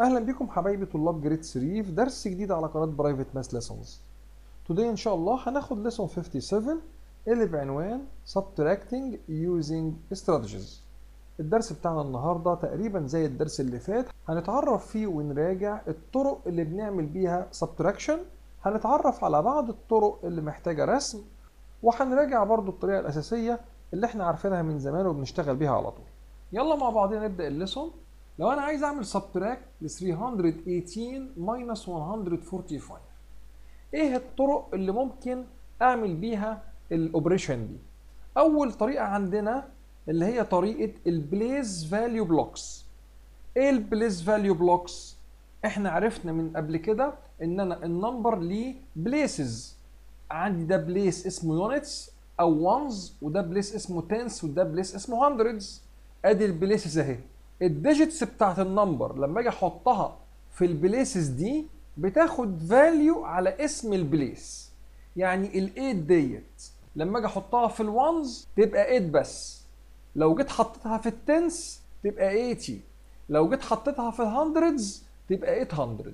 اهلا بكم حبايبي طلاب جريد 3 في درس جديد على قناه برايفت ماس ليسونز today ان شاء الله هناخد ليسون 57 اللي بعنوان سبتراكتنج يوزنج استراتيجيز الدرس بتاعنا النهارده تقريبا زي الدرس اللي فات هنتعرف فيه ونراجع الطرق اللي بنعمل بيها سبتراكشن هنتعرف على بعض الطرق اللي محتاجه رسم وهنراجع برضو الطريقه الاساسيه اللي احنا عارفينها من زمان وبنشتغل بيها على طول يلا مع بعضنا نبدا الليسون لو انا عايز اعمل سبتراكت ل 318 ماينس 145 ايه الطرق اللي ممكن اعمل بيها الاوبريشن دي اول طريقه عندنا اللي هي طريقه البليز فاليو بلوكس ايه البليز فاليو بلوكس احنا عرفنا من قبل كده ان انا النمبر ليه بليسز عندي ده بليس اسمه يونتس او وانز وده بليس اسمه تنس وده بليس اسمه هندردز ادي البليسز اهي الديجيتس بتاعت النمبر لما اجي احطها في البليسز دي بتاخد فاليو على اسم البليس يعني ال8 ديت لما اجي احطها في الوانز تبقى 8 بس لو جيت حطيتها في التنس تبقى 80 لو جيت حطيتها في الهندردز تبقى 800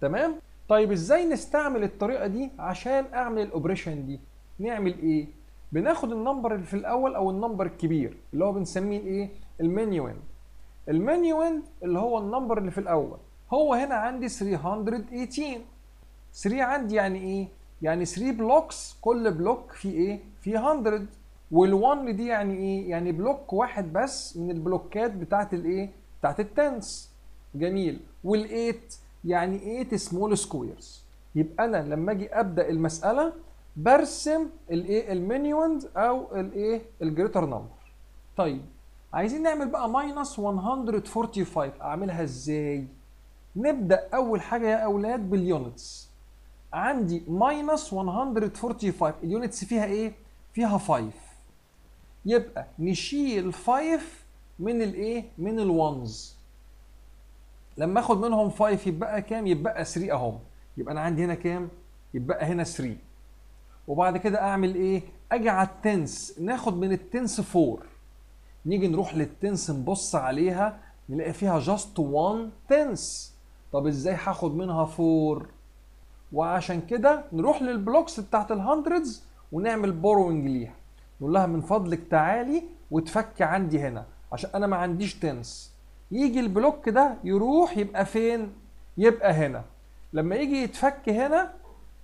تمام طيب ازاي نستعمل الطريقه دي عشان اعمل الاوبريشن دي نعمل ايه بناخد النمبر اللي في الاول او النمبر الكبير اللي هو بنسميه ايه المنيو اند المنيو اند اللي هو النمبر اللي في الاول هو هنا عندي 318 3 عندي يعني ايه يعني 3 بلوكس كل بلوك فيه ايه فيه 100 وال1 دي يعني ايه يعني بلوك واحد بس من البلوكات بتاعه الايه بتاعه التنس جميل وال8 يعني 8 سمول سكويرز يبقى انا لما اجي ابدا المساله برسم الايه المينيوند او الايه الجريتر نمبر طيب عايزين نعمل بقى ماينس 145 اعملها ازاي نبدا اول حاجه يا اولاد باليونتس عندي ماينس 145 اليونتس فيها ايه فيها 5 يبقى نشيل 5 من الايه من الونز لما اخد منهم 5 يبقى كام يبقى 3 اهم يبقى انا عندي هنا كام يبقى هنا 3 وبعد كده اعمل ايه اجي على التنس ناخد من التنس 4 نيجي نروح للتنس نبص عليها نلاقي فيها جاست 1 تنس طب ازاي هاخد منها 4 وعشان كده نروح للبلوكس بتاعت الهندردز ونعمل بوروينج ليها نقول لها من فضلك تعالي وتفك عندي هنا عشان انا ما عنديش تنس يجي البلوك ده يروح يبقى فين يبقى هنا لما يجي يتفك هنا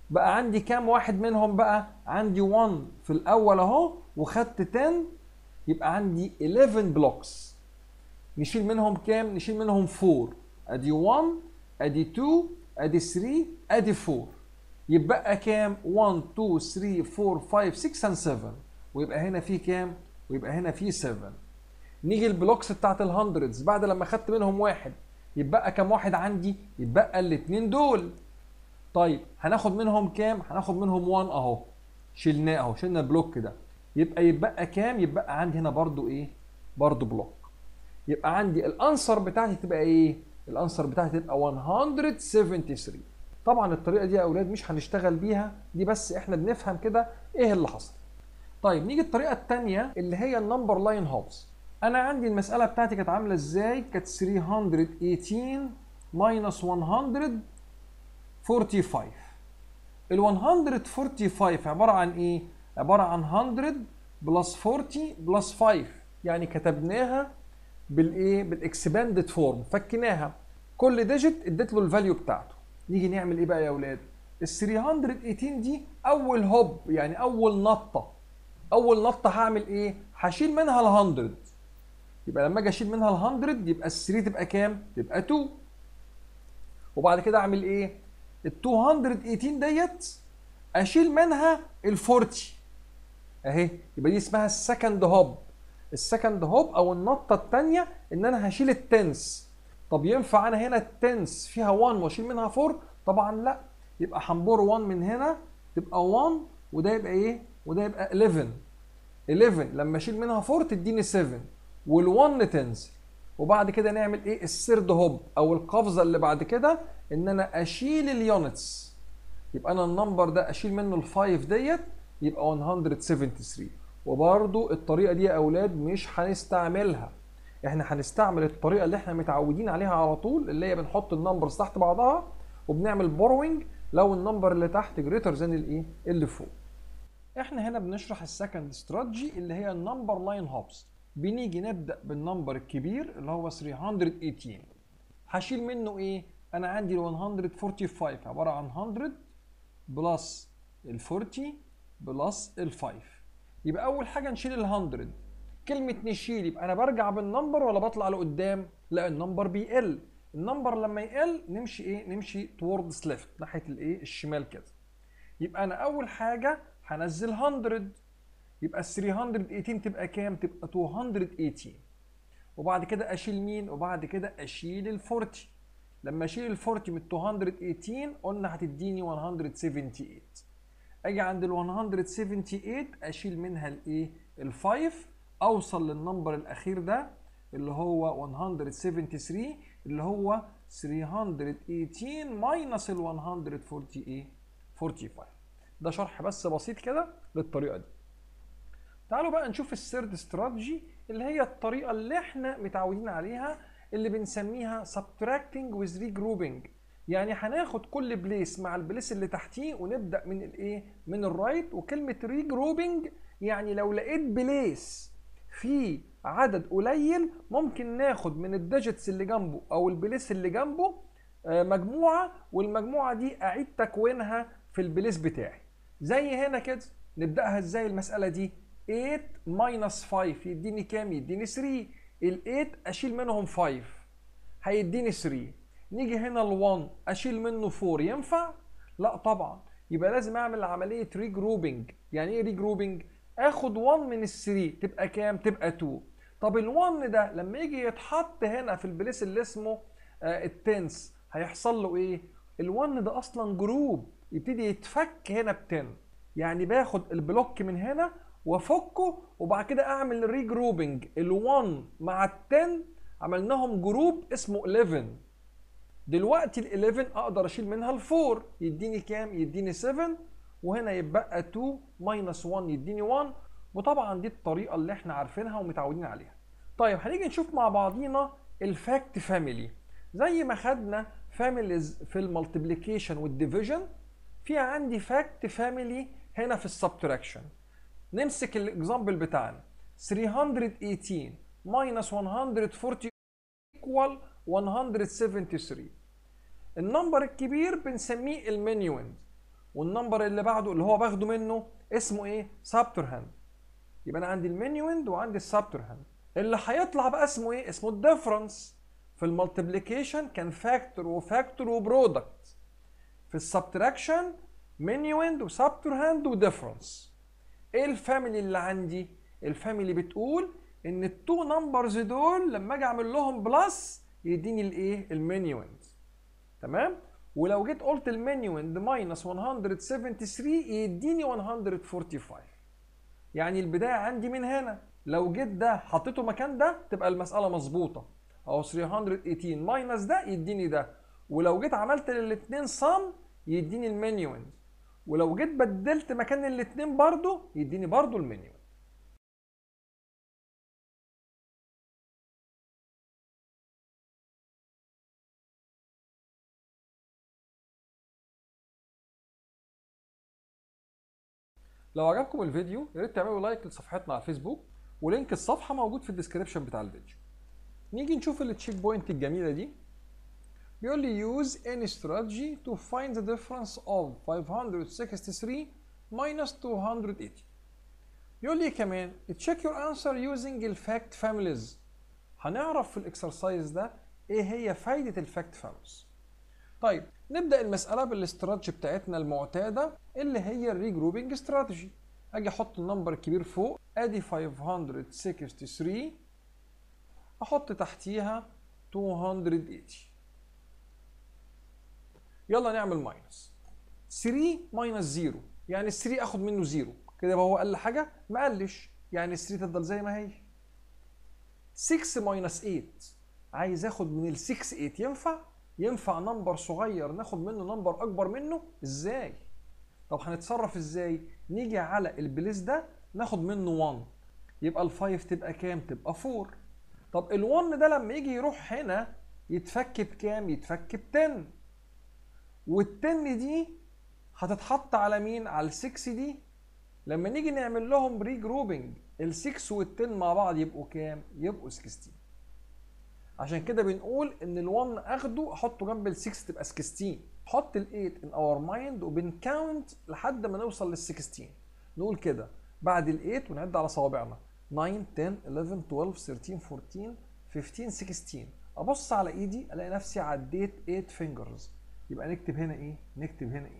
بقى عندي كام واحد منهم بقى عندي 1 في الاول اهو وخدت 10 يبقى عندي 11 بلوكس نشيل منهم كام؟ نشيل منهم 4 ادي 1 ادي 2 ادي 3 ادي 4 يبقى كام؟ 1 2 3 4 5 6 and 7 ويبقى هنا في كام؟ ويبقى هنا في 7 نيجي البلوكس بتاعت الهندردز بعد لما خدت منهم واحد يتبقى كام واحد عندي؟ يتبقى الاثنين دول طيب هناخد منهم كام؟ هناخد منهم 1 اهو شلناه اهو شلنا البلوك ده يبقى يتبقى كام يتبقى عندي هنا برضو ايه برضو بلوك يبقى عندي الانسر بتاعتي تبقى ايه الانسر بتاعتي تبقى 173 طبعا الطريقه دي يا اولاد مش هنشتغل بيها دي بس احنا بنفهم كده ايه اللي حصل طيب نيجي الطريقه الثانيه اللي هي النمبر لاين هوبس انا عندي المساله بتاعتي كانت عامله ازاي كانت 318 ماينس 145 ال 145 عباره عن ايه عباره عن 100 بلس 40 بلس 5 يعني كتبناها بالايه بالاكسباندد فورم فكناها كل ديجيت اديت له الفاليو بتاعته نيجي نعمل ايه بقى يا اولاد ال 318 دي اول هوب يعني اول نطه اول نطه هعمل ايه هشيل منها ال 100 يبقى لما اجي اشيل منها ال 100 يبقى ال 3 تبقى كام تبقى 2 وبعد كده اعمل ايه ال 218 ديت اشيل منها ال 40 اهي يبقى دي اسمها السكند هوب السكند هوب او النطه الثانيه ان انا هشيل التنس طب ينفع انا هنا التنس فيها 1 واشيل منها 4 طبعا لا يبقى هنبور 1 من هنا تبقى 1 وده يبقى ايه وده يبقى 11 11 لما اشيل منها 4 تديني 7 وال1 تنزل وبعد كده نعمل ايه السيرد هوب او القفزه اللي بعد كده ان انا اشيل اليونتس يبقى انا النمبر ده اشيل منه ال5 ديت يبقى 173 وبرضو الطريقه دي يا اولاد مش هنستعملها احنا هنستعمل الطريقه اللي احنا متعودين عليها على طول اللي هي بنحط النمبرز تحت بعضها وبنعمل بوروينج لو النمبر اللي تحت جريتر زان الايه اللي فوق احنا هنا بنشرح السكند استراتيجي اللي هي النمبر لاين هوبس بنيجي نبدا بالنمبر الكبير اللي هو 318 هشيل منه ايه انا عندي ال 145 عباره عن 100 بلس ال 40 بلس ال5 يبقى اول حاجه نشيل ال100 كلمه نشيل يبقى انا برجع بالنمبر ولا بطلع لقدام لا النمبر بيقل النمبر لما يقل نمشي ايه نمشي توردز ليفت ناحيه الايه الشمال كده يبقى انا اول حاجه هنزل 100 يبقى 318 تبقى كام تبقى 218 وبعد كده اشيل مين وبعد كده اشيل ال 40 لما اشيل ال 40 من 218 قلنا هتديني 178 اجي عند ال 178 اشيل منها الايه ال5 اوصل للنمبر الاخير ده اللي هو 173 اللي هو 318 ماينس ال 148 45 ده شرح بس بسيط كده للطريقه دي تعالوا بقى نشوف السيرد استراتيجي اللي هي الطريقه اللي احنا متعودين عليها اللي بنسميها subtracting with regrouping يعني هناخد كل بليس مع البليس اللي تحتيه ونبدا من الايه من الرايت وكلمه ريجروبنج يعني لو لقيت بليس في عدد قليل ممكن ناخد من الديجيتس اللي جنبه او البليس اللي جنبه آه، مجموعه والمجموعه دي اعيد تكوينها في البليس بتاعي زي هنا كده نبداها ازاي المساله دي 8 5 يديني كام يديني 3 ال 8 اشيل منهم 5 هيديني 3 نيجي هنا ال1 اشيل منه 4 ينفع؟ لا طبعا يبقى لازم اعمل عمليه ريجروبنج يعني ايه ريجروبنج؟ اخد 1 من ال 3 تبقى كام؟ تبقى 2 طب ال1 ده لما يجي يتحط هنا في البليس اللي اسمه آه التنس هيحصل له ايه؟ ال1 ده اصلا جروب يبتدي يتفك هنا ب 10 يعني باخد البلوك من هنا وافكه وبعد كده اعمل ريجروبنج ال1 مع ال 10 عملناهم جروب اسمه 11 دلوقتي ال 11 اقدر اشيل منها ال 4 يديني كام؟ يديني 7 وهنا يتبقى 2 ماينس 1 يديني 1 وطبعا دي الطريقه اللي احنا عارفينها ومتعودين عليها. طيب هنيجي نشوف مع بعضينا الفاكت فاميلي زي ما خدنا فاميليز في المالتيبليكيشن والديفيجن في عندي فاكت فاميلي هنا في السبتراكشن. نمسك الاكزامبل بتاعنا 318 minus 140 equal 173 النمبر الكبير بنسميه المينيوند والنمبر اللي بعده اللي هو باخده منه اسمه ايه هاند يبقى انا عندي المينيوند وعندي هاند اللي هيطلع بقى اسمه ايه اسمه الديفرنس في المالتيبليكيشن كان فاكتور وفاكتور وبرودكت في السبتراكشن وسابتر هاند وديفرنس ايه الفاميلي اللي عندي الفاميلي بتقول ان التو نمبرز دول لما اجي اعمل لهم بلس يديني الايه المينيوند تمام ولو جيت قلت المينيوند ماينس 173 يديني 145 يعني البدايه عندي من هنا لو جيت ده حطيته مكان ده تبقى المساله مظبوطه اهو 318 ماينس ده يديني ده ولو جيت عملت للاثنين صم يديني المينيوند ولو جيت بدلت مكان الاثنين برضه يديني برضه المينيوند لو عجبكم الفيديو يا ريت تعملوا لايك لصفحتنا على الفيسبوك ولينك الصفحه موجود في الديسكريبشن بتاع الفيديو نيجي نشوف التشيك بوينت الجميله دي بيقول لي يوز any strategy تو فايند ذا ديفرنس اوف 563 ماينس 280 بيقول لي كمان تشيك يور انسر يوزنج الفاكت فاميليز هنعرف في الاكسرسايز ده ايه هي فايده الفاكت فاميليز طيب نبدا المساله بالاستراتيجي بتاعتنا المعتاده اللي هي الريجروبنج استراتيجي اجي احط النمبر الكبير فوق ادي 563 احط تحتيها 280 يلا نعمل ماينس 3 ماينس 0 يعني 3 اخد منه 0 كده يبقى هو اقل حاجه ما قلش يعني 3 تفضل زي ما هي 6 ماينس 8 عايز اخد من ال 6 8 ينفع ينفع نمبر صغير ناخد منه نمبر اكبر منه ازاي طب هنتصرف ازاي نيجي على البليس ده ناخد منه 1 يبقى ال5 تبقى كام تبقى 4 طب ال1 ده لما يجي يروح هنا يتفك بكام يتفك ب 10 وال10 دي هتتحط على مين على ال6 دي لما نيجي نعمل لهم ريجروبنج ال6 وال10 مع بعض يبقوا كام يبقوا 16 عشان كده بنقول ان ال1 اخده احطه جنب ال6 تبقى 16 حط ال8 in our mind وبنكاونت لحد ما نوصل لل16 نقول كده بعد ال8 ونعد على صوابعنا 9 10 11 12 13 14 15 16 ابص على ايدي الاقي نفسي عديت 8 fingers يبقى نكتب هنا ايه نكتب هنا 8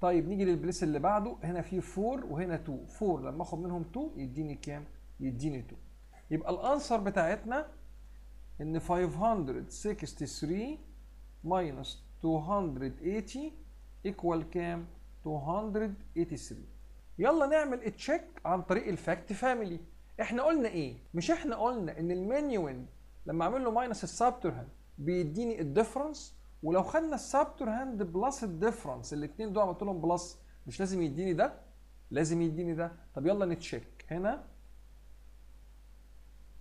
طيب نيجي للبليس اللي بعده هنا في 4 وهنا 2 4 لما اخد منهم 2 يديني كام يديني 2 يبقى الانسر بتاعتنا ان 563 minus 280 equal كام 283 يلا نعمل تشيك عن طريق الفاكت فاميلي احنا قلنا ايه مش احنا قلنا ان المنيوين لما اعمل له ماينس هاند بيديني الديفرنس ولو خدنا هاند بلس الديفرنس الاثنين دول عملت لهم بلس مش لازم يديني ده لازم يديني ده طب يلا نتشيك هنا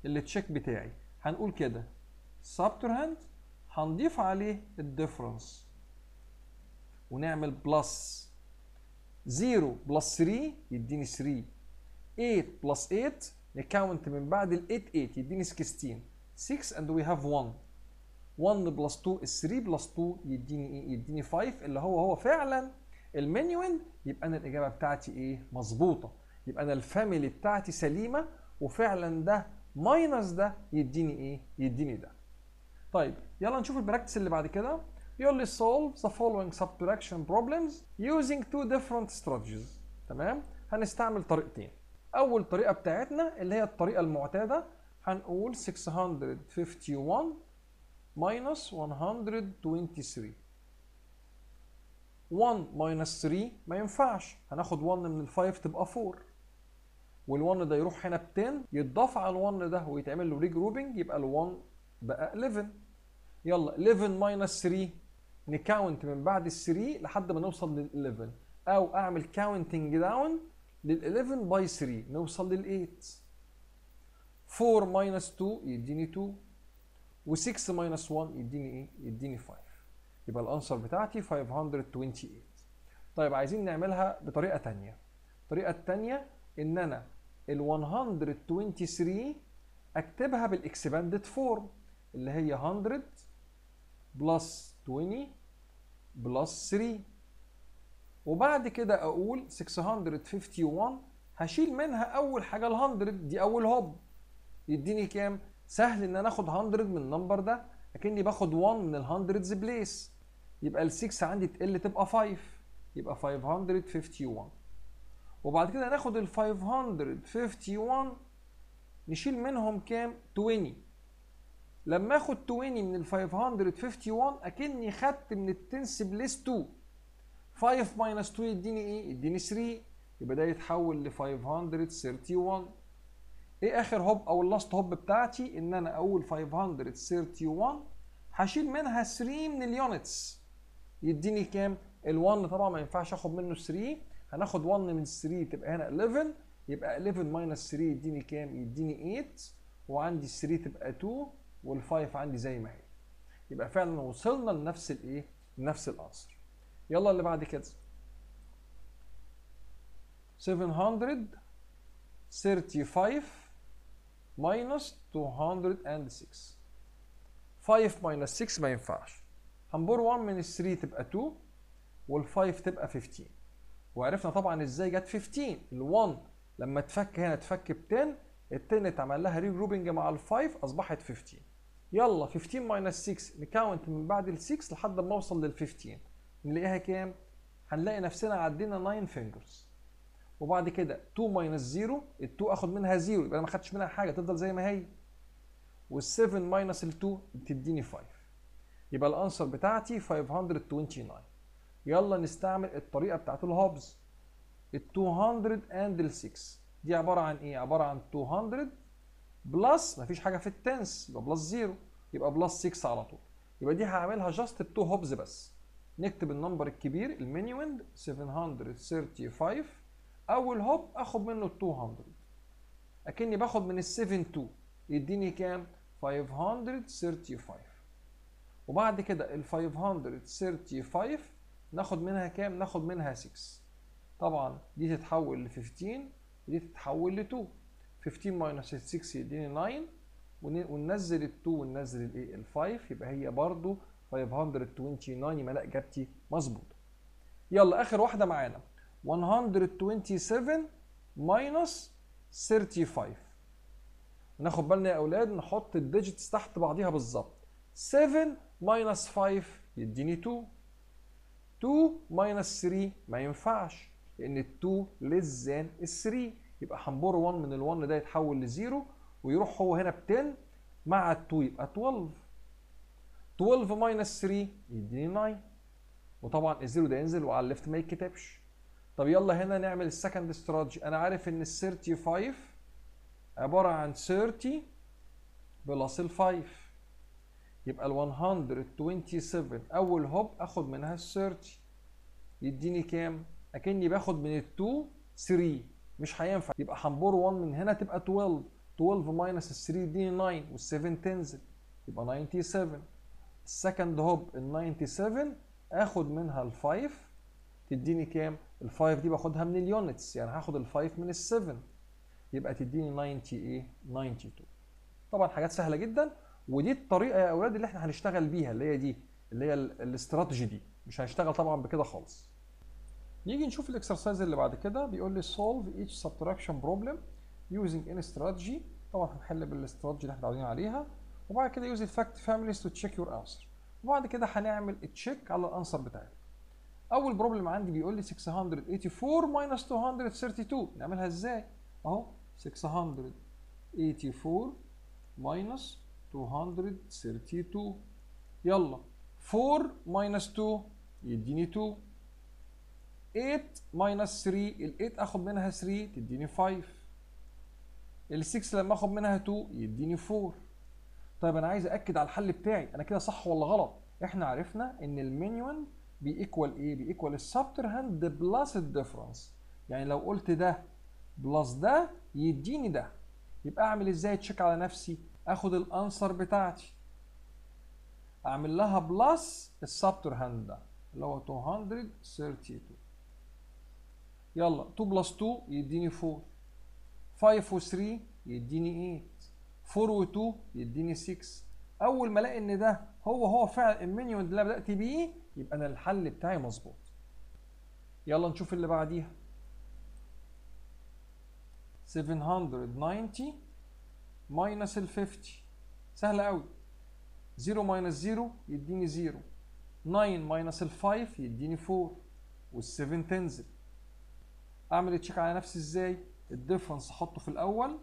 التشيك بتاعي هنقول كده subtrahend هنضيف عليه الديفرنس ونعمل بلس 0 بلس 3 يديني 3 8 بلس 8 نكاونت من بعد ال 8 8 يديني 16 6 and we have 1 1 بلس 2 is 3 بلس 2 يديني ايه يديني 5 اللي هو هو فعلا المنيوين يبقى انا الاجابه بتاعتي ايه مظبوطه يبقى انا الفاميلي بتاعتي سليمه وفعلا ده ماينس ده يديني ايه؟ يديني ده. طيب يلا نشوف البراكتس اللي بعد كده يقول لي solve the following subtraction problems using two different strategies تمام؟ هنستعمل طريقتين. أول طريقة بتاعتنا اللي هي الطريقة المعتادة هنقول 651 minus 123 1 minus 3 ما ينفعش هناخد 1 من ال 5 تبقى 4 وال1 ده يروح هنا ب 10 يتضاف على ال1 ده ويتعمل له ريجروبنج يبقى ال1 بقى 11 يلا 11 ماينس 3 نكاونت من بعد ال 3 لحد ما نوصل لل 11 او اعمل كاونتنج داون لل 11 باي 3 نوصل لل 8 4 ماينس 2 يديني 2 و6 ماينس 1 يديني ايه؟ يديني 5 يبقى الانسر بتاعتي 528 طيب عايزين نعملها بطريقه ثانيه الطريقه الثانيه ان انا ال 123 اكتبها بالاكسباندد فورم اللي هي 100 بلس 20 بلس 3 وبعد كده اقول 651 هشيل منها اول حاجه ال 100 دي اول هوب يديني كام سهل ان انا اخد 100 من النمبر ده اكني باخد 1 من ال 100 بليس يبقى ال 6 عندي تقل تبقى 5 يبقى 551 وبعد كده ناخد ال 551 نشيل منهم كام 20 لما اخد 20 من ال 551 اكني خدت من التنس بليس 2 5 ماينس 2 يديني ايه يديني 3 يبقى ده يتحول ل 531 ايه اخر هوب او اللاست هوب بتاعتي ان انا اول 531 هشيل منها 3 من اليونتس يديني كام ال1 طبعا ما ينفعش اخد منه 3 هناخد 1 من 3 تبقى هنا 11 يبقى 11 ماينس 3 يديني كام؟ يديني 8 وعندي 3 تبقى 2 وال5 عندي زي ما هي. يبقى فعلا وصلنا لنفس الايه؟ لنفس الانسر. يلا اللي بعد كده. 735 ماينس 206 5 ماينس 6 ما ينفعش. هنبور 1 من 3 تبقى 2 وال5 تبقى 15 وعرفنا طبعا ازاي جت 15 ال1 لما اتفك هنا اتفك ب 10 ال 10 اتعمل لها ري جروبنج مع ال 5 اصبحت 15 يلا 15 ماينس 6 نكاونت من بعد ال 6 لحد ما اوصل لل 15 نلاقيها كام؟ هنلاقي نفسنا عدينا 9 فينجرز وبعد كده 2 ماينس 0 ال 2 اخد منها 0 يبقى انا ما خدتش منها حاجه تفضل زي ما هي وال 7 ماينس ال 2 بتديني 5 يبقى الانسر بتاعتي 529 يلا نستعمل الطريقه بتاعت الهوبز ال 200 اند ال 6 دي عباره عن ايه عباره عن 200 بلس مفيش حاجه في التنس يبقى بلس 0 يبقى بلس 6 على طول يبقى دي هعملها جاست التو هوبز بس نكتب النمبر الكبير المينيوند 735 اول هوب اخد منه ال 200 اكني باخد من ال 7 2 يديني كام 535 وبعد كده ال 535 ناخد منها كام ناخد منها 6 طبعا دي تتحول ل 15 ودي تتحول ل 2 15 ماينس 6 يديني 9 وننزل ال 2 وننزل ال 5 يبقى هي برضو 529 يبقى لا اجابتي مظبوطه يلا اخر واحده معانا 127 ماينس 35 ناخد بالنا يا اولاد نحط الديجيتس تحت بعضيها بالظبط 7 ماينس 5 يديني 2 2 ماينس 3 ما ينفعش لان ال 2 ليس ذان ال 3 يبقى هنبر 1 من ال 1 ده يتحول ل 0 ويروح هو هنا ب 10 مع ال 2 يبقى 12 12 ماينس 3 يديني 9 وطبعا الزيرو ده ينزل وعلى الليفت ما يتكتبش طب يلا هنا نعمل السكند استراتيجي انا عارف ان ال 35 عباره عن 30 بلس ال 5 يبقى ال 127 اول هوب اخد منها ال 30 يديني كام اكني باخد من ال 2 3 مش هينفع يبقى هنبور 1 من هنا تبقى 12 12 ماينس ال 3 دي 9 وال 7 تنزل يبقى 97 السكند هوب ال 97 اخد منها ال 5 تديني كام ال 5 دي باخدها من اليونتس يعني هاخد ال 5 من ال 7 يبقى تديني 90 ايه 92 طبعا حاجات سهله جدا ودي الطريقه يا اولاد اللي احنا هنشتغل بيها اللي هي دي اللي هي الاستراتيجي دي مش هنشتغل طبعا بكده خالص نيجي نشوف الاكسرسايز اللي بعد كده بيقول لي سولف ايتش سبتراكشن بروبلم يوزنج ان استراتيجي طبعا هنحل بالاستراتيجي اللي احنا عاوزين عليها وبعد كده يوز الفاكت فاميليز تو تشيك يور انسر وبعد كده هنعمل التشيك على الانسر بتاعنا اول بروبلم عندي بيقول لي 684 minus 232 نعملها ازاي اهو 684 minus 232 يلا 4 ماينس 2 يديني 2 8 ماينس 3 ال 8 اخد منها 3 تديني 5 ال 6 لما اخد منها 2 يديني 4 طيب انا عايز اكد على الحل بتاعي انا كده صح ولا غلط احنا عرفنا ان المينيوان بيكوال ايه بيكوال هاند بلس الديفرنس يعني لو قلت ده بلس ده يديني ده يبقى اعمل ازاي تشيك على نفسي اخد الانسر بتاعتي اعمل لها بلس هاند ده اللي هو 232 يلا 2 بلس 2 يديني 4 5 و 3 يديني 8 4 و 2 يديني 6 اول ما الاقي ان ده هو هو فعلا المنيو اللي انا بدات بيه يبقى انا الحل بتاعي مظبوط يلا نشوف اللي بعديها 790 ماينس ال 50 سهله قوي 0 ماينس 0 يديني 0 9 ماينس ال 5 يديني 4 وال7 تنزل اعمل تشيك على نفسي ازاي الديفرنس احطه في الاول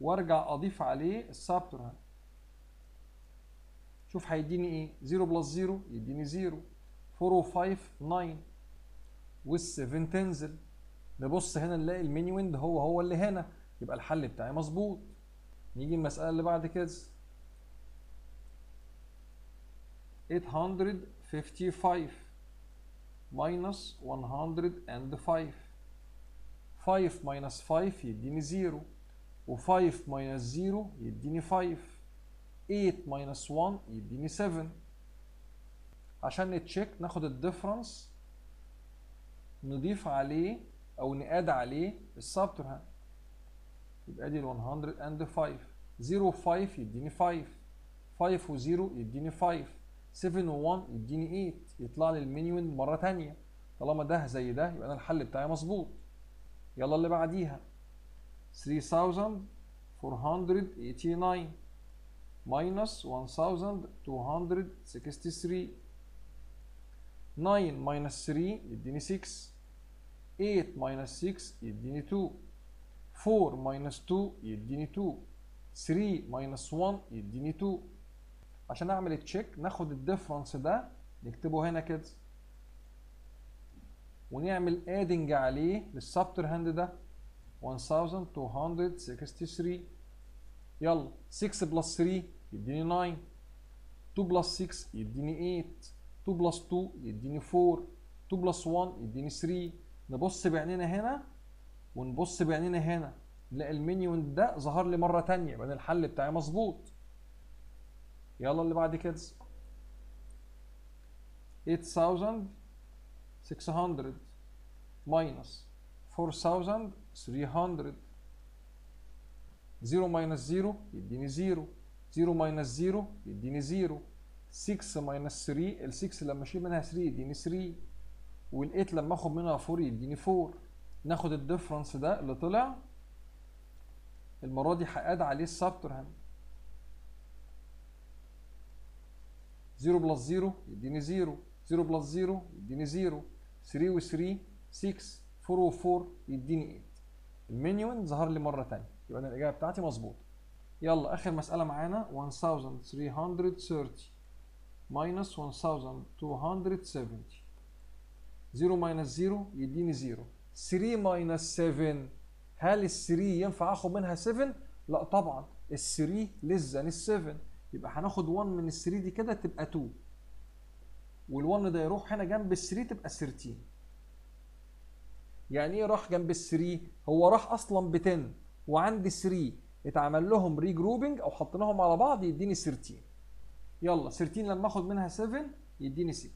وارجع اضيف عليه السابتر هنا شوف هيديني ايه 0 بلس 0 يديني 0 4 و5 9 وال7 تنزل نبص هنا نلاقي الميني ويند هو هو اللي هنا يبقى الحل بتاعي مظبوط نيجي المسألة اللي بعد كده 855 105 5 5 يديني 0 و5 0 يديني 5 8 1 يديني 7 عشان نتشيك ناخد الديفرنس نضيف عليه او نقاد عليه السبترهاند يبقى دي ال 105 0 و 5 يديني 5 5 و0 يديني 5 7 و1 يديني 8 يطلع لي المينيون مره ثانيه طالما ده زي ده يبقى انا الحل بتاعي مظبوط يلا اللي بعديها 3489 minus 1263 9 minus 3 يديني 6 8 minus 6 يديني 2 4 ماينس 2 يديني 2 3 ماينس 1 يديني 2 عشان اعمل التشيك ناخد الديفرنس ده نكتبه هنا كده ونعمل ادنج عليه للسبتر هاند ده 1263 يلا 6 بلس 3 يديني 9 2 بلس 6 يديني 8 2 بلس 2 يديني 4 2 بلس 1 يديني 3 نبص بعينينا هنا ونبص بعينينا هنا نلاقي المنيون ده ظهر لي مره ثانيه يبقى الحل بتاعي مظبوط يلا اللي بعد كده 8600 minus 4300 0 0 يديني 0 0 minus 0 يديني 0 6 minus 3 ال 6 لما اشيل منها 3 يديني 3 وال 8 لما اخد منها 4 يديني 4 ناخد الديفرنس ده اللي طلع المره دي هقاد عليه السبتر السبترهند 0 بلس 0 يديني 0 0 بلس 0 يديني 0 3 و 3 6 4 و 4 يديني 8 المنيون ظهر لي مره ثانيه يبقى انا الاجابه بتاعتي مظبوطه يلا اخر مساله معانا 1330 minus 1270 0 minus 0 يديني 0 3 ماينس 7 هل ال 3 ينفع اخد منها 7 لا طبعا ال 3 ليس ذان ال 7 يبقى هناخد 1 من ال 3 دي كده تبقى 2 وال1 ده يروح هنا جنب ال 3 تبقى 13 يعني ايه راح جنب ال 3 هو راح اصلا ب 10 وعندي 3 اتعمل لهم ريجروبنج او حطيناهم على بعض يديني 13 يلا 13 لما اخد منها 7 يديني 6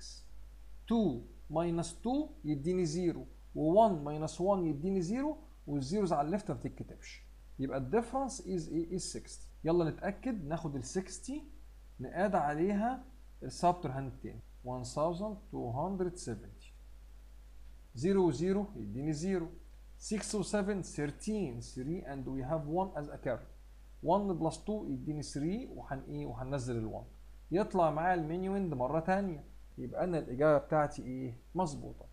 2 ماينس 2 يديني 0 و1 ماينس 1 يديني 0 والزيروز على الليفت ما بتتكتبش يبقى الديفرنس از ايه از 60 يلا نتاكد ناخد ال 60 نقاد عليها هاند تاني 1270 0 و 0 يديني 0 6 و 7 13 3 and we have 1 as a carry 1 بلس 2 يديني 3 وهن ايه وهننزل ال 1 يطلع معايا المينيو اند مره ثانيه يبقى انا الاجابه بتاعتي ايه مظبوطه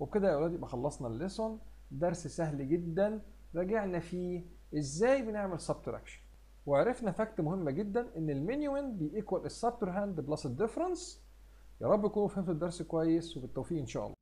وبكده يا اولاد يبقى خلصنا الليسون درس سهل جدا راجعنا فيه ازاي بنعمل سبتراكشن وعرفنا فاكت مهمه جدا ان المينيوين بيكوال هاند بلس الديفرنس يا رب تكونوا فهمتوا الدرس كويس وبالتوفيق ان شاء الله